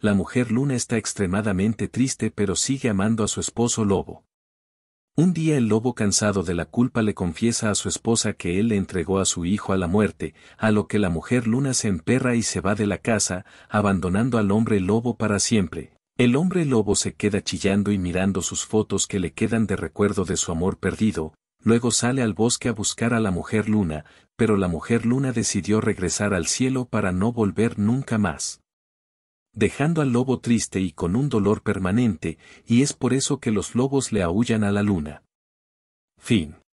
la mujer luna está extremadamente triste pero sigue amando a su esposo lobo. Un día el lobo cansado de la culpa le confiesa a su esposa que él le entregó a su hijo a la muerte, a lo que la mujer luna se emperra y se va de la casa, abandonando al hombre lobo para siempre. El hombre lobo se queda chillando y mirando sus fotos que le quedan de recuerdo de su amor perdido, luego sale al bosque a buscar a la mujer luna, pero la mujer luna decidió regresar al cielo para no volver nunca más dejando al lobo triste y con un dolor permanente, y es por eso que los lobos le aullan a la luna. Fin.